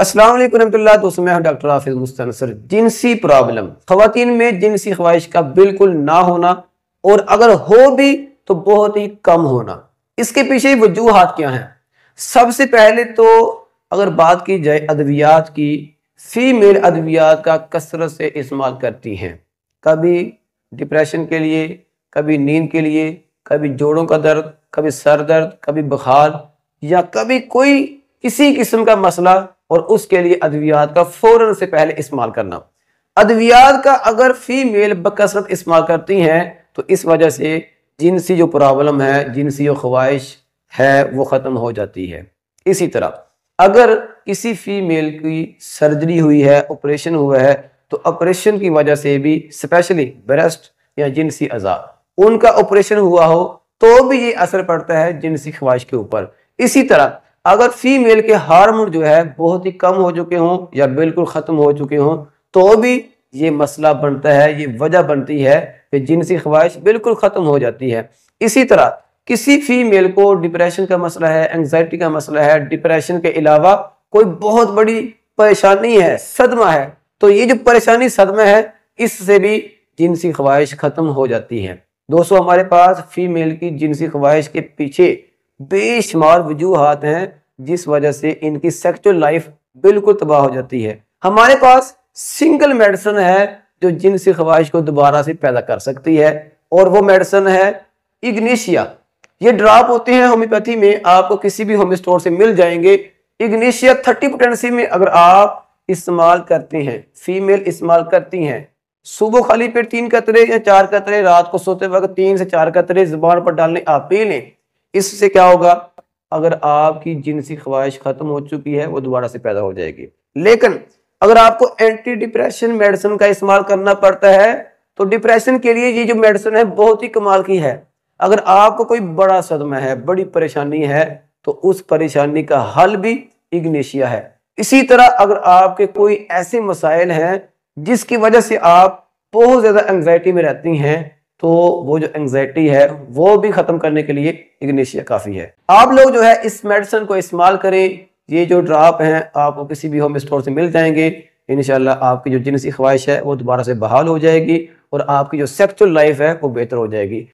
अस्सलाम वालेकुम रहमतुल्लाह दोस्तों मैं डॉक्टर हाफिज मुस्तनसर जिनसी प्रॉब्लम खुतिन में जिनसी ख्वाहिश का बिल्कुल ना होना और अगर हो भी तो बहुत ही कम होना इसके पीछे वजूहत क्या हैं सबसे पहले तो अगर बात की जाए अद्वियात की फीमेल अद्वियात का कसरत से इस्तेमाल करती हैं कभी डिप्रेशन के लिए कभी नींद के लिए कभी जोड़ों का दर्द कभी सर दर्द कभी बुखार या कभी कोई किसी किस्म का मसला और उसके लिए अद्वियात का फौरन से पहले इस्तेमाल करना अद्वियात का अगर फ़ीमेल बकसरत इस्तेमाल करती हैं तो इस वजह से जिनसी जो प्रॉब्लम है जिनसी जो ख्वाहिश है वो ख़त्म हो जाती है इसी तरह अगर किसी फीमेल की सर्जरी हुई है ऑपरेशन हुआ है तो ऑपरेशन की वजह से भी स्पेशली ब्रेस्ट या जिनसी अज़ा उनका ऑपरेशन हुआ हो तो भी ये असर पड़ता है जिनसी ख्वाहिश के ऊपर इसी तरह अगर फीमेल के हार्मोन जो है बहुत ही कम हो चुके हों या बिल्कुल ख़त्म हो चुके हों तो भी ये मसला बनता है ये वजह बनती है कि जिनसी ख्वाहिश बिल्कुल ख़त्म हो जाती है इसी तरह किसी फीमेल को डिप्रेशन का मसला है एंगजाइटी का मसला है डिप्रेशन के अलावा कोई बहुत बड़ी परेशानी है सदमा है तो ये जो परेशानी सदमा है इससे भी जिनसी ख्वाहिश ख़त्म हो जाती है दोस्तों हमारे पास फीमेल की जिनसी ख्वाहिश के पीछे बेशुमार वजूहत हैं जिस वजह से इनकी सेक्चुअल लाइफ बिल्कुल तबाह हो जाती है हमारे पास सिंगल मेडिसन है जो जिन से ख्वाहिश को दोबारा से पैदा कर सकती है और वो मेडिसन है इग्निशिया ये ड्रॉप होते हैं होम्योपैथी में आपको किसी भी होम स्टोर से मिल जाएंगे इग्निशिया थर्टी पोटेंसी में अगर आप इस्तेमाल करते हैं फीमेल इस्तेमाल करती हैं सुबह खाली पेट तीन कतरे या चार कतरे रात को सोते वक्त तीन से चार कतरे जुबान पर डालने आप पी लें इससे क्या होगा अगर आपकी जिनसी ख्वाहिश खत्म हो चुकी है वो दोबारा से पैदा हो जाएगी लेकिन अगर आपको एंटी डिप्रेशन मेडिसिन का इस्तेमाल करना पड़ता है तो डिप्रेशन के लिए ये जो मेडिसिन है बहुत ही कमाल की है अगर आपको कोई बड़ा सदमा है बड़ी परेशानी है तो उस परेशानी का हल भी इग्नेशिया है इसी तरह अगर आपके कोई ऐसे मसाइल हैं जिसकी वजह से आप बहुत ज़्यादा एंग्जाइटी में रहती हैं तो वो जो एंग्जाइटी है वो भी ख़त्म करने के लिए इग्निशिया काफ़ी है आप लोग जो है इस मेडिसन को इस्तेमाल करें ये जो ड्राप हैं आपको किसी भी होम स्टोर से मिल जाएंगे इन आपकी जो जिनसी ख्वाहिश है वो दोबारा से बहाल हो जाएगी और आपकी जो सेक्चुअल लाइफ है वो बेहतर हो जाएगी